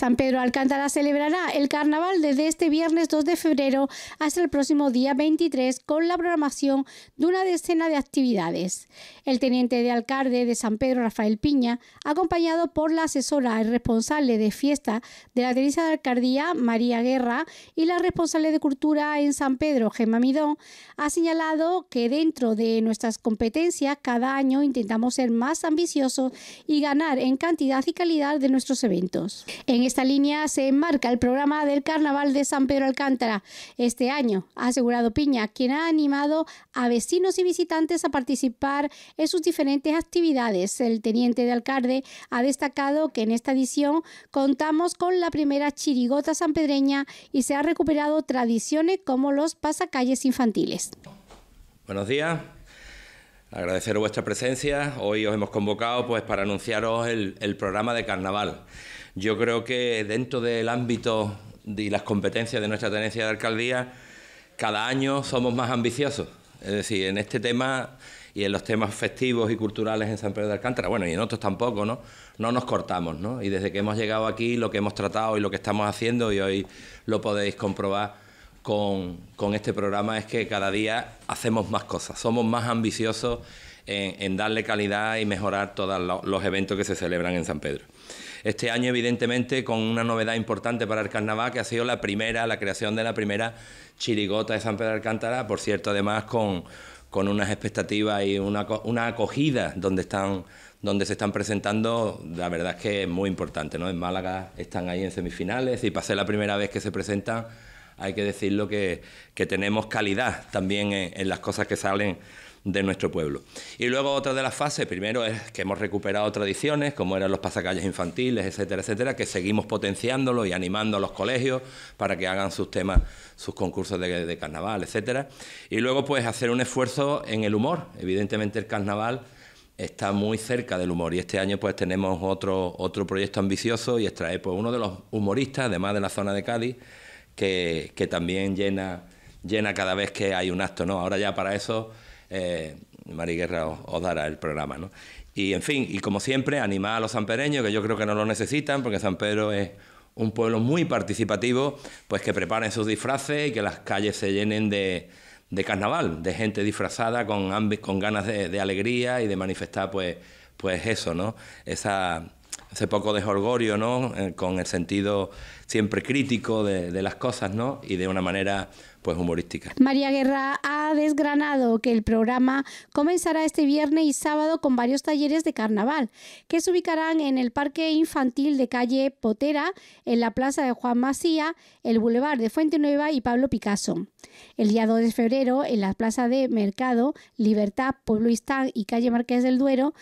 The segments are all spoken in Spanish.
San Pedro Alcántara celebrará el carnaval desde este viernes 2 de febrero hasta el próximo día 23 con la programación de una decena de actividades. El teniente de alcalde de San Pedro, Rafael Piña, acompañado por la asesora y responsable de fiesta de la Teresa de alcaldía, María Guerra, y la responsable de cultura en San Pedro, Gemma Midón, ha señalado que dentro de nuestras competencias cada año intentamos ser más ambiciosos y ganar en cantidad y calidad de nuestros eventos. En esta línea se enmarca el programa del Carnaval de San Pedro Alcántara este año, ha asegurado Piña, quien ha animado a vecinos y visitantes a participar en sus diferentes actividades. El teniente de alcalde ha destacado que en esta edición contamos con la primera chirigota sanpedreña y se ha recuperado tradiciones como los pasacalles infantiles. Buenos días. ...agradecer vuestra presencia. Hoy os hemos convocado pues, para anunciaros el, el programa de carnaval. Yo creo que dentro del ámbito y las competencias de nuestra tenencia de alcaldía, cada año somos más ambiciosos. Es decir, en este tema y en los temas festivos y culturales en San Pedro de Alcántara, bueno, y en otros tampoco, ¿no? No nos cortamos, ¿no? Y desde que hemos llegado aquí, lo que hemos tratado y lo que estamos haciendo, y hoy lo podéis comprobar con, este programa, es que cada día hacemos más cosas, somos más ambiciosos en darle calidad y mejorar todos los eventos que se celebran en San Pedro. Este año, evidentemente, con una novedad importante para el carnaval, que ha sido la primera, la creación de la primera chirigota de San Pedro Alcántara, por cierto, además con, unas expectativas y una, acogida donde están donde se están presentando, la verdad es que es muy importante, ¿no? En Málaga están ahí en semifinales y para ser la primera vez que se presentan, hay que decirlo que, que tenemos calidad también en las cosas que salen de nuestro pueblo. Y luego otra de las fases, primero es que hemos recuperado tradiciones, como eran los pasacalles infantiles, etcétera, etcétera, que seguimos potenciándolo y animando a los colegios para que hagan sus temas, sus concursos de, carnaval, etcétera. Y luego, pues, hacer un esfuerzo en el humor. Evidentemente, el carnaval está muy cerca del humor y este año pues tenemos otro, otro proyecto ambicioso y extrae pues uno de los humoristas, además de la zona de Cádiz, que, que también llena, llena cada vez que hay un acto, ¿no? Ahora ya para eso eh, María Guerra os, dará el programa. ¿no? Y en fin, y como siempre, animar a los sanpereños, que yo creo que no lo necesitan, porque San Pedro es un pueblo muy participativo, pues que preparen sus disfraces y que las calles se llenen de, carnaval, de gente disfrazada con, con ganas de, de alegría y de manifestar pues, pues eso, ¿no? Esa hace poco de Jorgorio, ¿no? Eh, con el sentido siempre crítico de, las cosas, ¿no? Y de una manera pues humorística. María Guerra ha desgranado que el programa comenzará este viernes y sábado con varios talleres de carnaval que se ubicarán en el Parque Infantil de calle Potera, en la Plaza de Juan Macía, el Boulevard de Fuente Nueva y Pablo Picasso. El día 2 de febrero, en la Plaza de Mercado, Libertad, Pueblo Istán y calle Marqués del Duero,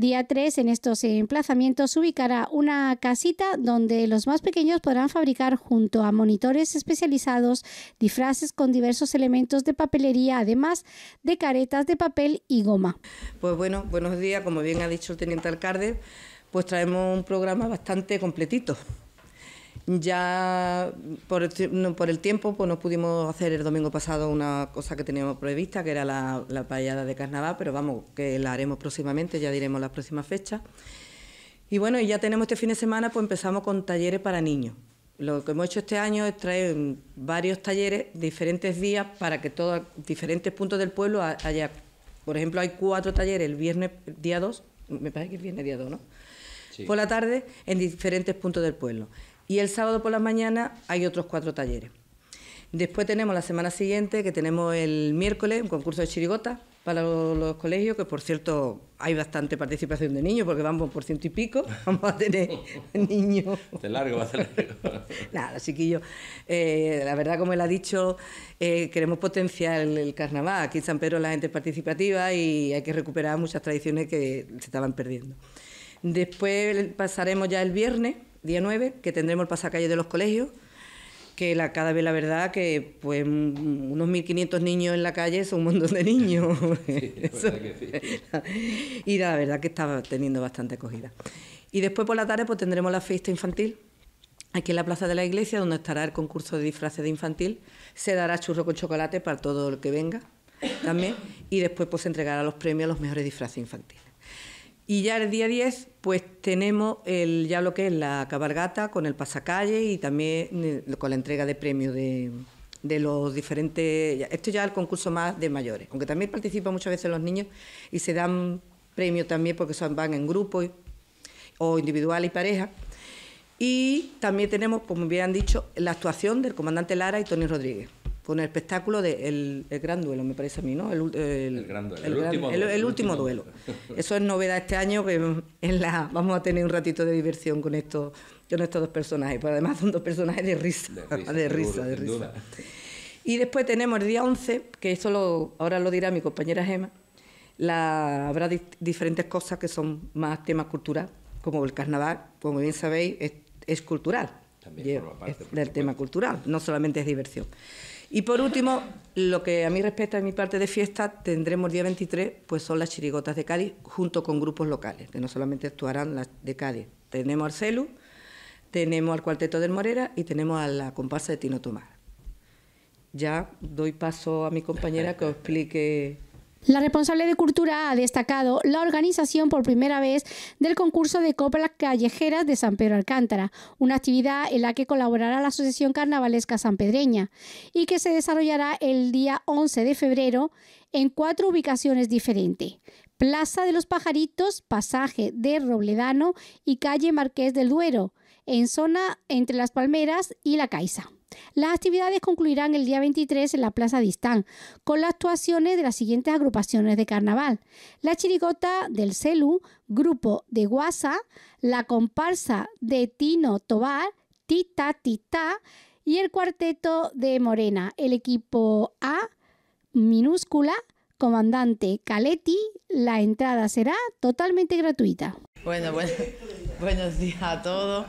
Día 3, en estos emplazamientos, se ubicará una casita donde los más pequeños podrán fabricar junto a monitores especializados disfraces con diversos elementos de papelería, además de caretas de papel y goma. Pues bueno, buenos días, como bien ha dicho el teniente alcalde, pues traemos un programa bastante completito. Ya por el, tiempo pues no pudimos hacer el domingo pasado una cosa que teníamos prevista, que era la, payada de carnaval, pero vamos, que la haremos próximamente, ya diremos las próximas fechas. Y bueno, y ya tenemos este fin de semana, pues empezamos con talleres para niños. Lo que hemos hecho este año es traer varios talleres, diferentes días, para que todos diferentes puntos del pueblo haya. Por ejemplo, hay cuatro talleres el viernes día 2, me parece que el viernes día 2, ¿no? Por la tarde, en diferentes puntos del pueblo y el sábado por la mañana hay otros cuatro talleres. Después tenemos la semana siguiente, que tenemos el miércoles, un concurso de chirigota para los, colegios, que por cierto hay bastante participación de niños, porque vamos por ciento y pico, vamos a tener niños. De largo, va a ser largo. Nada, chiquillo, eh, la verdad, como él ha dicho, eh, queremos potenciar el, el, carnaval. Aquí en San Pedro la gente es participativa y hay que recuperar muchas tradiciones que se estaban perdiendo. Después pasaremos ya el viernes día 9, que tendremos el pasacalle de los colegios, que la, cada vez la verdad que pues unos 1.500 niños en la calle son un montón de niños. Sí, verdad que sí. Y la verdad que estaba teniendo bastante acogida. Y después por la tarde pues tendremos la fiesta infantil. Aquí en la Plaza de la Iglesia, donde estará el concurso de disfraces de infantil, se dará churro con chocolate para todo el que venga también. Y después pues se entregará los premios a los mejores disfraces infantiles. Y ya el día 10, pues tenemos el, ya lo que es la cabalgata con el pasacalle y también eh, con la entrega de premios de, los diferentes. Esto ya es el concurso más de mayores, aunque también participan muchas veces los niños y se dan premios también porque van en grupo o individual y pareja. Y también tenemos, como bien han dicho, la actuación del comandante Lara y Tony Rodríguez con el espectáculo de el, el, Gran Duelo, me parece a mí, ¿no? El, el, el último duelo. El, último, duelo. Eso es novedad este año, que en la, vamos a tener un ratito de diversión con, estos con estos dos personajes, pero además son dos personajes de risa, de risa, de risa. Y después tenemos el día 11, que eso ahora lo dirá mi compañera Gema, la, habrá diferentes cosas que son más temas culturales, como el carnaval, como bien sabéis, es, cultural. También parte, es del tema cultural, no solamente es diversión. Y por último, lo que a mí respecta en mi parte de fiesta, tendremos día 23, pues son las chirigotas de Cádiz, junto con grupos locales, que no solamente actuarán las de Cádiz. Tenemos al CELU, tenemos al Cuarteto del Morera y tenemos a la comparsa de Tino Tomás. Ya doy paso a mi compañera que os explique la responsable de cultura ha destacado la organización por primera vez del concurso de coplas callejeras de San Pedro Alcántara, una actividad en la que colaborará la Asociación Carnavalesca Sanpedreña y que se desarrollará el día 11 de febrero en cuatro ubicaciones diferentes. Plaza de los Pajaritos, Pasaje de Robledano y Calle Marqués del Duero, en zona entre Las Palmeras y La Caixa. Las actividades concluirán el día 23 en la Plaza Distán, con las actuaciones de las siguientes agrupaciones de carnaval. La chirigota del Celu, grupo de Guasa, la comparsa de Tino Tobar, Tita Tita, y el cuarteto de Morena, el equipo A minúscula, comandante Caletti. La entrada será totalmente gratuita. Bueno, buenos días a todos.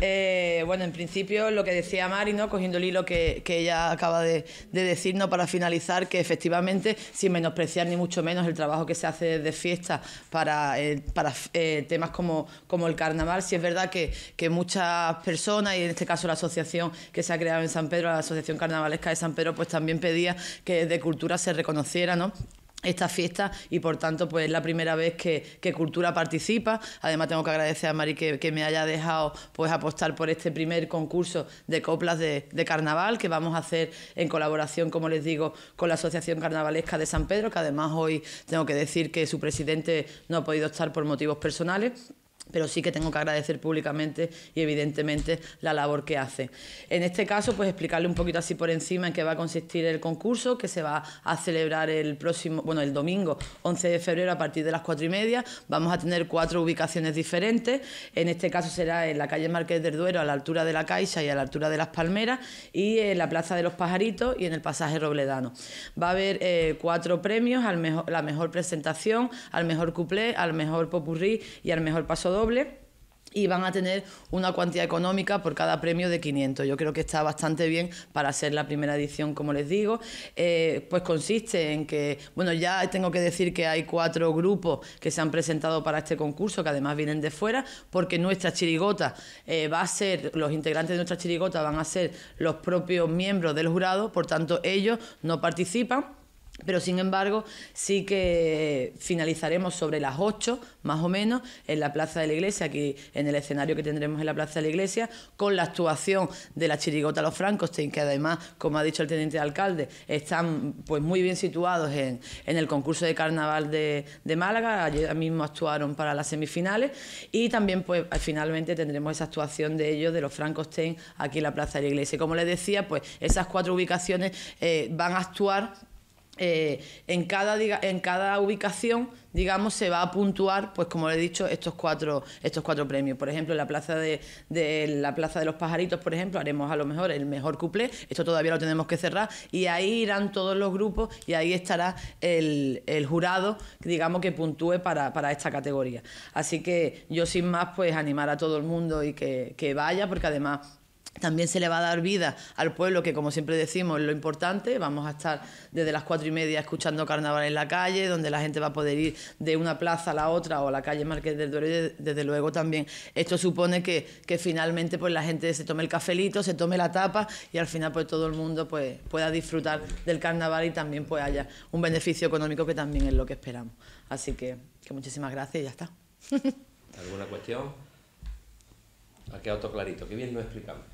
Eh, bueno, en principio lo que decía Mari, ¿no? cogiendo el hilo que, ella acaba de, decir, ¿no?, para finalizar, que efectivamente, sin menospreciar ni mucho menos el trabajo que se hace de fiesta para, eh, eh, temas como, el carnaval, si sí es verdad que, que muchas personas, y en este caso la asociación que se ha creado en San Pedro, la Asociación Carnavalesca de San Pedro, pues también pedía que de cultura se reconociera, ¿no? esta fiesta y por tanto pues es la primera vez que, Cultura participa. Además tengo que agradecer a Mari que, que, me haya dejado pues apostar por este primer concurso de coplas de, de, carnaval que vamos a hacer en colaboración, como les digo, con la Asociación Carnavalesca de San Pedro, que además hoy tengo que decir que su presidente no ha podido estar por motivos personales pero sí que tengo que agradecer públicamente y evidentemente la labor que hace. En este caso, pues explicarle un poquito así por encima en qué va a consistir el concurso, que se va a celebrar el próximo, bueno, el domingo 11 de febrero a partir de las cuatro y media. Vamos a tener cuatro ubicaciones diferentes. En este caso será en la calle Marqués del Duero, a la altura de la Caixa y a la altura de las Palmeras, y en la Plaza de los Pajaritos y en el pasaje Robledano. Va a haber eh, cuatro premios, al la mejor presentación, al mejor cuplé, al mejor popurrí y al mejor paso doble y van a tener una cuantía económica por cada premio de 500. Yo creo que está bastante bien para ser la primera edición, como les digo. Eh, pues consiste en que, bueno, ya tengo que decir que hay cuatro grupos que se han presentado para este concurso, que además vienen de fuera, porque nuestra chirigota eh, va a ser, los integrantes de nuestra chirigota van a ser los propios miembros del jurado, por tanto ellos no participan pero sin embargo, sí que finalizaremos sobre las 8, más o menos, en la Plaza de la Iglesia, aquí en el escenario que tendremos en la Plaza de la Iglesia, con la actuación de la chirigota Los Francos, que además, como ha dicho el teniente alcalde, están pues muy bien situados en, en el concurso de carnaval de, de, Málaga. Ayer mismo actuaron para las semifinales. Y también, pues, finalmente tendremos esa actuación de ellos, de los Frankenstein, aquí en la Plaza de la Iglesia. como les decía, pues esas cuatro ubicaciones eh, van a actuar eh, en, cada, en cada ubicación, digamos, se va a puntuar, pues como le he dicho, estos cuatro, estos cuatro premios. Por ejemplo, en la plaza de, la plaza de los pajaritos, por ejemplo, haremos a lo mejor el mejor cuplé. Esto todavía lo tenemos que cerrar. Y ahí irán todos los grupos y ahí estará el, jurado, digamos, que puntúe para, esta categoría. Así que yo sin más, pues animar a todo el mundo y que vaya, porque además también se le va a dar vida al pueblo, que como siempre decimos, es lo importante. Vamos a estar desde las cuatro y media escuchando carnaval en la calle, donde la gente va a poder ir de una plaza a la otra o a la calle Marqués del Duero. desde luego también esto supone que, finalmente pues, la gente se tome el cafelito, se tome la tapa y al final pues, todo el mundo pues, pueda disfrutar del carnaval y también pues, haya un beneficio económico que también es lo que esperamos. Así que, muchísimas gracias y ya está. ¿Alguna cuestión? Ha quedado todo clarito. Qué bien lo explicamos.